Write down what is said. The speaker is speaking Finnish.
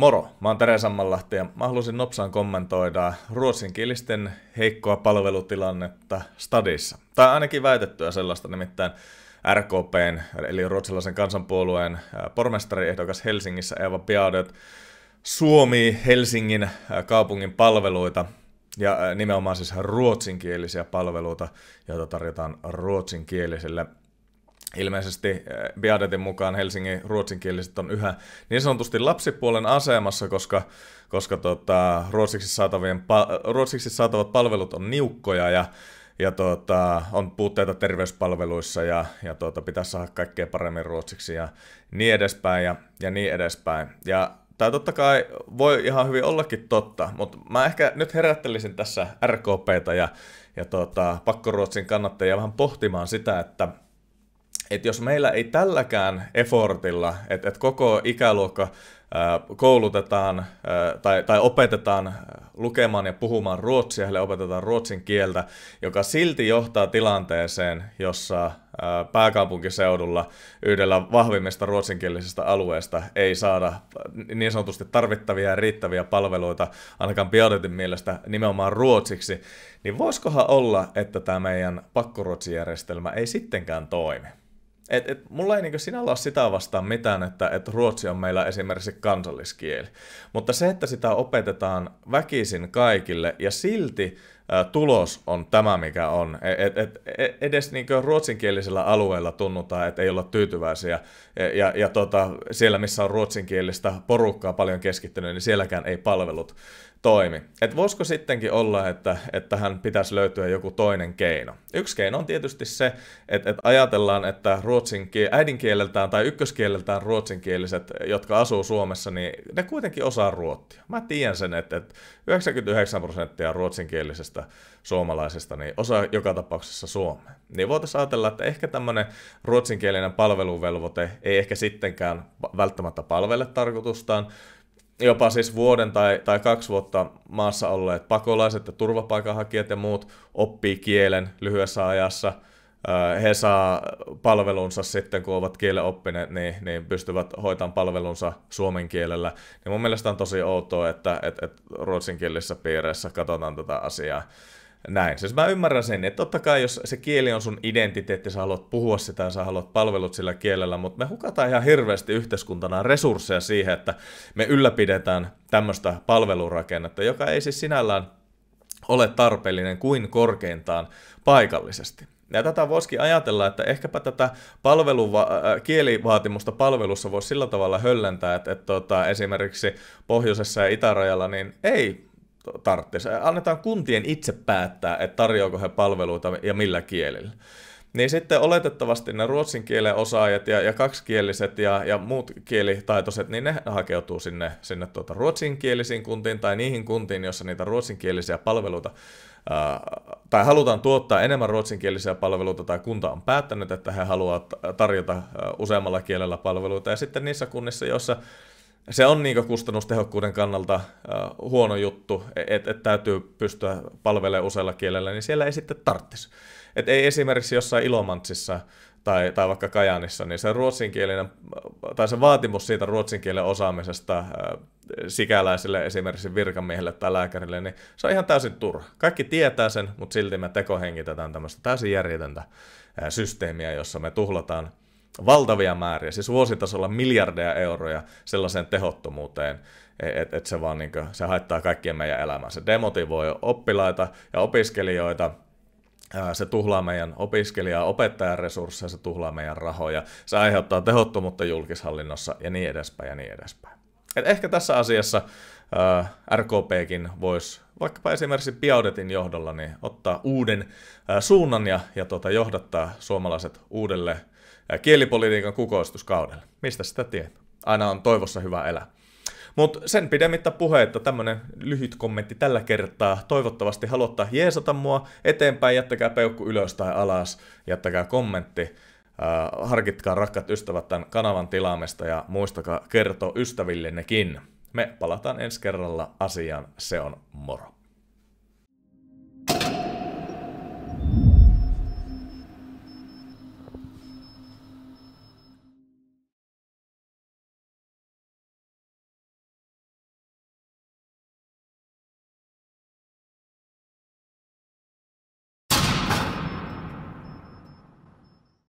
Moro, mä oon Tere Sammanlahti ja mä haluaisin nopsaan kommentoida ruotsinkielisten heikkoa palvelutilannetta stadissa. Tai ainakin väitettyä sellaista, nimittäin RKPn, eli ruotsalaisen kansanpuolueen pormestariehdokas Helsingissä Eva Biaudet Suomi Helsingin kaupungin palveluita ja nimenomaan siis ruotsinkielisiä palveluita, joita tarjotaan ruotsinkielisille ilmeisesti eh, biadetin mukaan Helsingin ruotsinkieliset on yhä niin sanotusti lapsipuolen asemassa, koska, koska tota, ruotsiksi, saatavien, ruotsiksi saatavat palvelut on niukkoja ja, ja tota, on puutteita terveyspalveluissa ja, ja tota, pitäisi saada kaikkea paremmin ruotsiksi ja niin edespäin ja, ja niin edespäin. Ja tämä totta kai voi ihan hyvin ollakin totta, mutta mä ehkä nyt herättelisin tässä RKPtä ja, ja tota, pakkoruotsin kannattajia vähän pohtimaan sitä, että – että jos meillä ei tälläkään efortilla, että, et koko ikäluokka koulutetaan tai, tai opetetaan lukemaan ja puhumaan ruotsia, heille opetetaan ruotsin kieltä, joka silti johtaa tilanteeseen, jossa pääkaupunkiseudulla yhdellä vahvimmista ruotsinkielisistä alueista ei saada niin sanotusti tarvittavia ja riittäviä palveluita, ainakaan Biodetin mielestä nimenomaan ruotsiksi, niin voisikohan olla, että tämä meidän pakkoruotsijärjestelmä ei sittenkään toimi? Et, et, mulla ei niin sinällä ole sitä vastaan mitään, että et ruotsi on meillä esimerkiksi kansalliskieli. Mutta se, että sitä opetetaan väkisin kaikille ja silti tulos on tämä, mikä on. E, et, et, et, edes niin ruotsinkielisellä alueella tunnutaan, että ei olla tyytyväisiä. E, ja, ja tota, siellä, missä on ruotsinkielistä porukkaa paljon keskittynyt, niin sielläkään ei palvelut toimi. Et voisiko sittenkin olla, että, että tähän pitäisi löytyä joku toinen keino? Yksi keino on tietysti se, että, että ajatellaan, että ruotsin, äidinkieleltään tai ykköskieleltään ruotsinkieliset, jotka asuu Suomessa, niin ne kuitenkin osaa ruottia. Mä tiedän sen, että, että 99 prosenttia ruotsinkielisestä tästä suomalaisesta, niin osa joka tapauksessa suomea. Niin voitaisiin ajatella, että ehkä tämmöinen ruotsinkielinen palveluvelvoite ei ehkä sittenkään välttämättä palvele tarkoitustaan, jopa siis vuoden tai, tai kaksi vuotta maassa olleet pakolaiset ja turvapaikanhakijat ja muut oppii kielen lyhyessä ajassa – he saa palvelunsa sitten, kun ovat kielen oppineet, niin, niin pystyvät hoitamaan palvelunsa suomen kielellä. Niin mun mielestä on tosi outoa, että, että, että ruotsinkielisessä piireessä katsotaan tätä asiaa näin. Siis mä ymmärrän sen, että totta kai jos se kieli on sun identiteetti, sä haluat puhua sitä ja sä haluat palvelut sillä kielellä, mutta me hukataan ihan hirveästi yhteiskuntana resursseja siihen, että me ylläpidetään tämmöistä palvelurakennetta, joka ei siis sinällään ole tarpeellinen kuin korkeintaan paikallisesti. Ja tätä voisikin ajatella, että ehkäpä tätä palveluva- äh, äh, kielivaatimusta palvelussa voisi sillä tavalla höllentää, että, että tota, esimerkiksi pohjoisessa ja itärajalla niin ei tarvitsisi. Annetaan kuntien itse päättää, että tarjoako he palveluita ja millä kielillä. Niin sitten oletettavasti ne ruotsin kielen osaajat ja, ja kaksikieliset ja, ja muut kielitaitoiset, niin ne hakeutuu sinne, sinne tuota ruotsinkielisiin kuntiin tai niihin kuntiin, jossa niitä ruotsinkielisiä palveluita tai halutaan tuottaa enemmän ruotsinkielisiä palveluita tai kunta on päättänyt, että he haluavat tarjota useammalla kielellä palveluita ja sitten niissä kunnissa, joissa se on niin kustannustehokkuuden kannalta huono juttu, e, että et täytyy pystyä palvelemaan usealla kielellä, niin siellä ei sitten tarttisi. Et ei esimerkiksi jossain Ilomantsissa tai, tai vaikka Kajanissa, niin se ruotsinkielinen, tai se vaatimus siitä ruotsinkielen osaamisesta äh, sikäläisille esimerkiksi virkamiehelle tai lääkärille, niin se on ihan täysin turha. Kaikki tietää sen, mutta silti me tekohengitetään tämmöistä täysin järjetöntä äh, systeemiä, jossa me tuhlataan valtavia määriä, siis vuositasolla miljardeja euroja sellaiseen tehottomuuteen, e, että et se vaan niin kuin, se haittaa kaikkien meidän elämää. Se demotivoi oppilaita ja opiskelijoita, se tuhlaa meidän opiskelijaa, opettajan resursseja, se tuhlaa meidän rahoja, se aiheuttaa tehottomuutta julkishallinnossa ja niin edespäin ja niin edespäin. Et ehkä tässä asiassa äh, RKPkin voisi vaikkapa esimerkiksi Piaudetin johdolla niin ottaa uuden äh, suunnan ja, ja tota, johdattaa suomalaiset uudelle kielipolitiikan kukoistuskaudelle. Mistä sitä tietää? Aina on toivossa hyvä elää. Mutta sen pidemmittä puheetta tämmöinen lyhyt kommentti tällä kertaa. Toivottavasti haluatte jeesata mua eteenpäin, jättäkää peukku ylös tai alas, jättäkää kommentti. Äh, harkitkaa rakkaat ystävät tämän kanavan tilaamista ja muistakaa kertoa ystävillennekin. Me palataan ensi kerralla asiaan, se on moro.